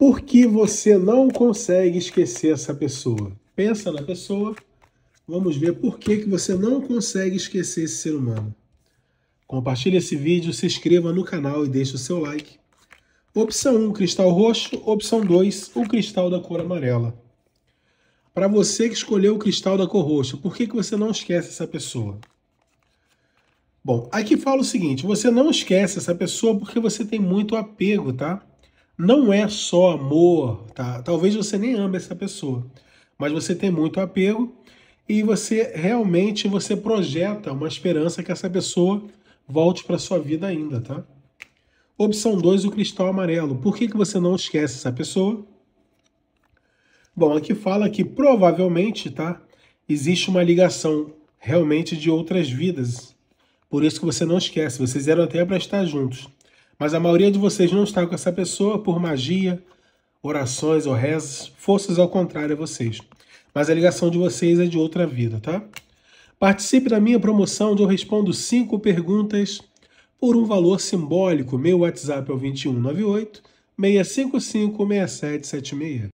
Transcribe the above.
Por que você não consegue esquecer essa pessoa? Pensa na pessoa, vamos ver por que, que você não consegue esquecer esse ser humano. Compartilhe esse vídeo, se inscreva no canal e deixe o seu like. Opção 1, cristal roxo. Opção 2, o cristal da cor amarela. Para você que escolheu o cristal da cor roxa, por que, que você não esquece essa pessoa? Bom, aqui fala o seguinte, você não esquece essa pessoa porque você tem muito apego, tá? não é só amor, tá? Talvez você nem ame essa pessoa, mas você tem muito apego e você realmente você projeta uma esperança que essa pessoa volte para sua vida ainda, tá? Opção 2, o cristal amarelo. Por que, que você não esquece essa pessoa? Bom, aqui fala que provavelmente, tá? Existe uma ligação realmente de outras vidas. Por isso que você não esquece, vocês eram até para estar juntos. Mas a maioria de vocês não está com essa pessoa por magia, orações ou rezas, forças ao contrário a vocês. Mas a ligação de vocês é de outra vida, tá? Participe da minha promoção onde eu respondo cinco perguntas por um valor simbólico. Meu WhatsApp é o 2198 655 6776.